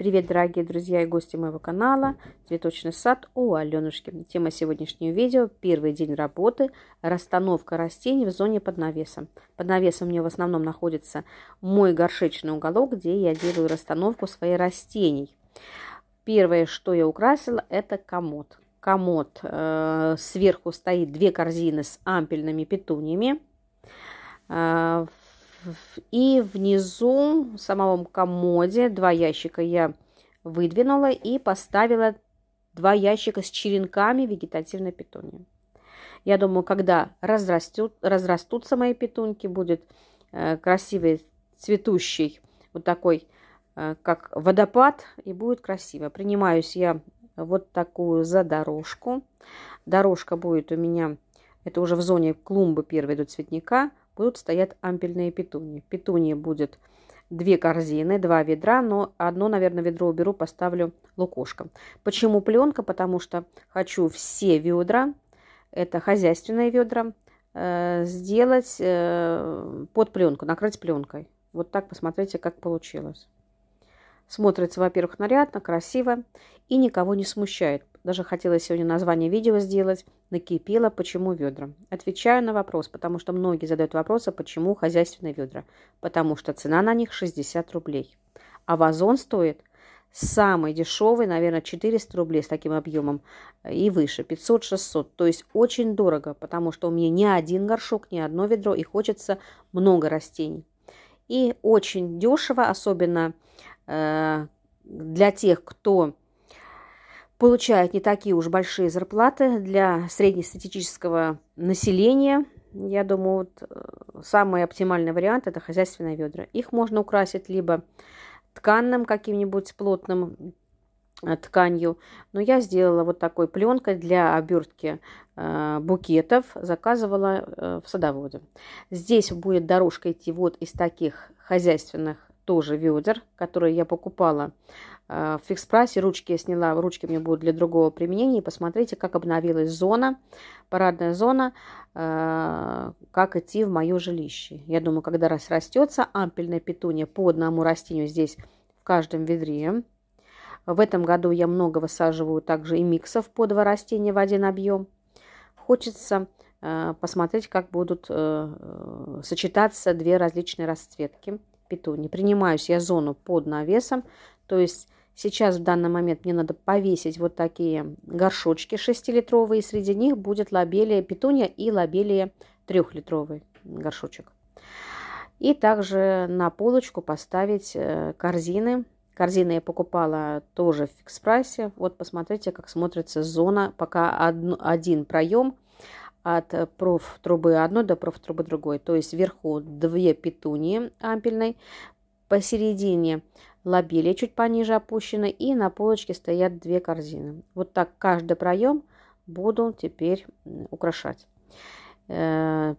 Привет, дорогие друзья и гости моего канала «Цветочный сад» у Аленушки. Тема сегодняшнего видео – первый день работы, расстановка растений в зоне под навесом. Под навесом у меня в основном находится мой горшечный уголок, где я делаю расстановку своих растений. Первое, что я украсила, это комод. Комод э, сверху стоит две корзины с ампельными петуниями. Э, и внизу в самом комоде два ящика я выдвинула и поставила два ящика с черенками вегетативной петуньи. Я думаю, когда разрастут, разрастутся мои петуньки, будет э, красивый цветущий вот такой, э, как водопад, и будет красиво. Принимаюсь я вот такую за дорожку. Дорожка будет у меня, это уже в зоне клумбы первой до цветника, будут стоять ампельные петуни. Петуни будет две корзины, два ведра, но одно, наверное, ведро уберу, поставлю лукошком. Почему пленка? Потому что хочу все ведра, это хозяйственные ведра, э, сделать э, под пленку, накрыть пленкой. Вот так посмотрите, как получилось. Смотрится, во-первых, нарядно, красиво и никого не смущает. Даже хотела сегодня название видео сделать. Накипело, почему ведра? Отвечаю на вопрос, потому что многие задают вопросы, а почему хозяйственные ведра. Потому что цена на них 60 рублей. А вазон стоит самый дешевый, наверное, 400 рублей с таким объемом э, и выше, 500-600. То есть очень дорого, потому что у меня ни один горшок, ни одно ведро, и хочется много растений. И очень дешево, особенно э, для тех, кто получают не такие уж большие зарплаты для среднестатистического населения. Я думаю, вот э, самый оптимальный вариант – это хозяйственные ведра. Их можно украсить либо тканным каким-нибудь плотным э, тканью. Но я сделала вот такой пленкой для обертки э, букетов, заказывала э, в садоводе. Здесь будет дорожка идти вот из таких хозяйственных тоже ведер, которые я покупала э, в фикс-прайсе. Ручки я сняла, ручки мне будут для другого применения. И посмотрите, как обновилась зона, парадная зона, э, как идти в мое жилище. Я думаю, когда раз растется ампельная петуния по одному растению здесь в каждом ведре. В этом году я много высаживаю также и миксов по два растения в один объем. Хочется э, посмотреть, как будут сочетаться две различные расцветки петуньи. Принимаюсь я зону под навесом, то есть Сейчас в данный момент мне надо повесить вот такие горшочки 6-литровые, среди них будет лобелия петунья и лобелия 3-литровый горшочек. И также на полочку поставить э, корзины. Корзины я покупала тоже в фикс-прайсе. Вот посмотрите, как смотрится зона. Пока один проем от проф трубы одно до проф трубы другой. То есть вверху две петунии ампельной, посередине лобелия чуть пониже опущена и на полочке стоят две корзины. Вот так каждый проем буду теперь украшать. Э,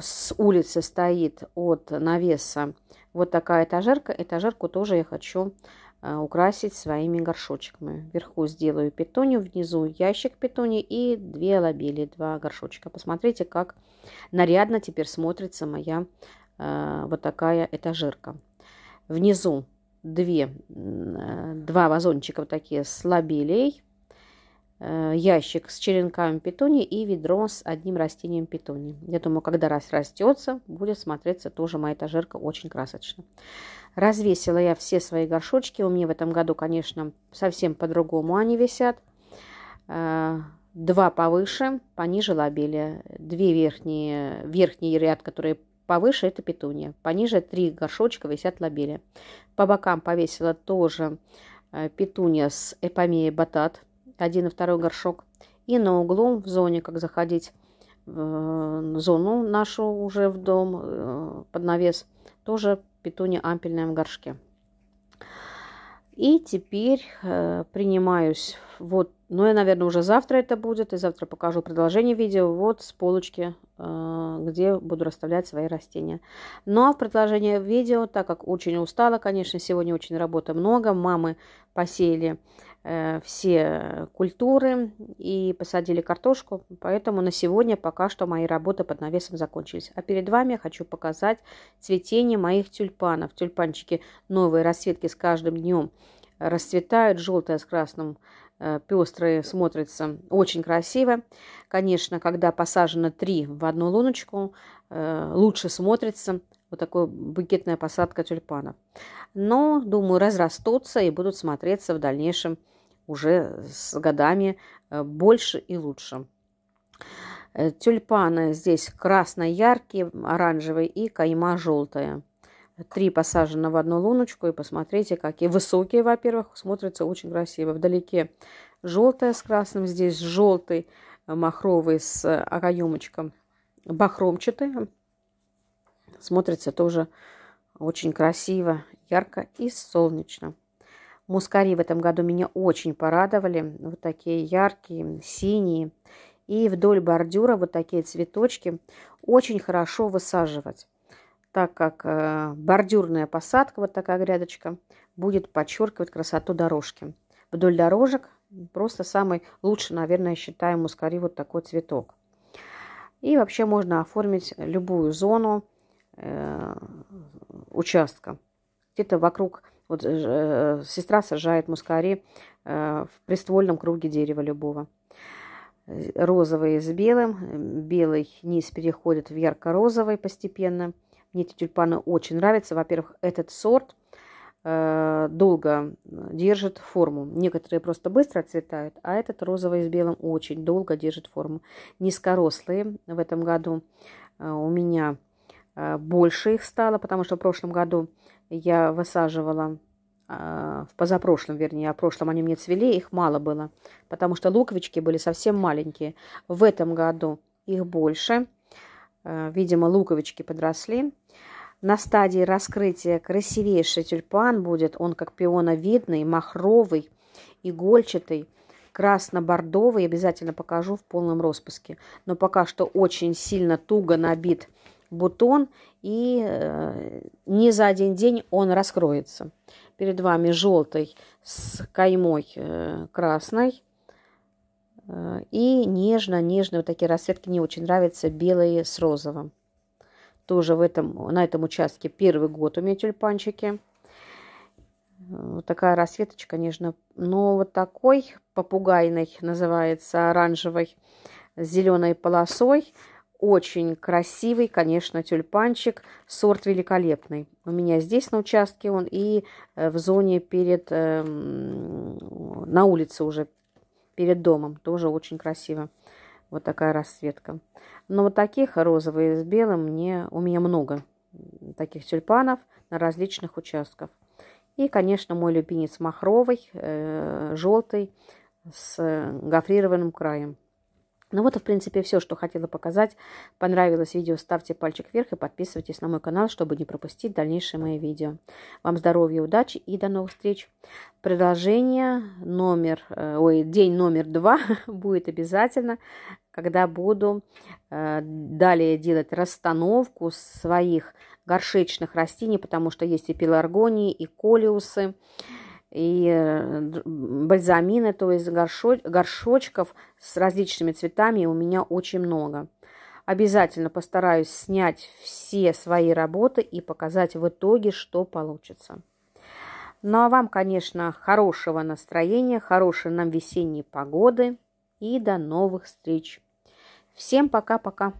с улицы стоит от навеса вот такая этажерка. Этажерку тоже я хочу украшать Э, украсить своими горшочками. Вверху сделаю петунью, внизу ящик петуни и две лобели, два горшочка. Посмотрите, как нарядно теперь смотрится моя э, вот такая этажерка. Внизу две, э, два вазончика вот такие с лобелей Э, ящик с черенками петуни и ведро с одним растением петуни. Я думаю, когда раз растется, будет смотреться тоже моя этажерка очень красочно. Развесила я все свои горшочки. У меня в этом году, конечно, совсем по-другому они висят. Э, два повыше, пониже лобелия. Две верхние, верхний ряд, которые повыше, это петуния. Пониже три горшочка висят лобелия. По бокам повесила тоже э, петуния с эпомеей батат один и второй горшок. И на углу в зоне, как заходить в э, зону нашу уже в дом э, под навес, тоже петуния ампельная в горшке. И теперь э, принимаюсь, вот, ну, я, наверное, уже завтра это будет, и завтра покажу продолжение видео, вот с полочки, где буду расставлять свои растения. Ну, а в продолжение видео, так как очень устала, конечно, сегодня очень работы много, мамы посеяли Э, все культуры и посадили картошку, поэтому на сегодня пока что мои работы под навесом закончились. А перед вами я хочу показать цветение моих тюльпанов. Тюльпанчики новые расцветки с каждым днем расцветают, желтая с красным э, пестрые смотрятся очень красиво. Конечно, когда посажено три в одну луночку, э, лучше смотрится вот такая букетная посадка тюльпанов. Но, думаю, разрастутся и будут смотреться в дальнейшем уже с годами э, больше и лучше. Э, тюльпаны здесь красно-яркие, оранжевые и кайма желтая. Три посажены в одну луночку. И посмотрите, какие высокие, во-первых, смотрятся очень красиво. Вдалеке желтая с красным, здесь желтый, э, махровый с окоемочком бахромчатый. Смотрится тоже очень красиво, ярко и солнечно. Мускари в этом году меня очень порадовали. Вот такие яркие, синие. И вдоль бордюра вот такие цветочки очень хорошо высаживать, так как э, бордюрная посадка, вот такая грядочка, будет подчеркивать красоту дорожки. Вдоль дорожек просто самый лучший, наверное, считаю мускари вот такой цветок. И вообще можно оформить любую зону э, участка. Где-то вокруг вот э, э, сестра сажает мускари э, в приствольном круге дерева любого. Розовый с белым. Белый низ переходит в ярко-розовый постепенно. Мне эти тюльпаны очень нравятся. Во-первых, этот сорт э, долго держит форму. Некоторые просто быстро цветают, а этот розовый с белым очень долго держит форму. Низкорослые в этом году э, у меня э, больше их стало, потому что в прошлом году я высаживала а, в позапрошлом, вернее, о прошлом они мне цвели, их мало было, потому что луковички были совсем маленькие. В этом году их больше. А, видимо, луковички подросли. На стадии раскрытия красивейший тюльпан будет. Он как пионовидный, махровый, игольчатый, красно-бордовый. Обязательно покажу в полном распуске. Но пока что очень сильно туго набит бутон, и э, не за один день он раскроется. Перед вами желтый с каймой э, красной. Э, и нежно-нежные вот такие расцветки. Мне очень нравятся белые с розовым. Тоже в этом, на этом участке первый год у меня тюльпанчики. Вот такая расцветочка нежно. Но вот такой попугайный называется оранжевый с зеленой полосой. Очень красивый, конечно, тюльпанчик, сорт великолепный. У меня здесь на участке он и э, в зоне перед, эм, на улице уже перед домом, тоже очень красиво. Вот такая расцветка. Но вот таких розовые с белым мне, у меня много таких тюльпанов на различных участках. И, конечно, мой любимец махровый, э, желтый, с гофрированным краем. Ну вот, в принципе, все, что хотела показать. Понравилось видео, ставьте пальчик вверх и подписывайтесь на мой канал, чтобы не пропустить дальнейшие мои видео. Вам здоровья, удачи и до новых встреч. Продолжение номер, э, ой, день номер два будет обязательно, когда буду э, далее делать расстановку своих горшечных растений, потому что есть и пеларгонии, и колиусы и э, бальзамины, то есть горшоч, горшочков с различными цветами у меня очень много. Обязательно постараюсь снять все свои работы и показать в итоге, что получится. Ну а вам, конечно, хорошего настроения, хорошей нам весенней погоды и до новых встреч. Всем пока-пока.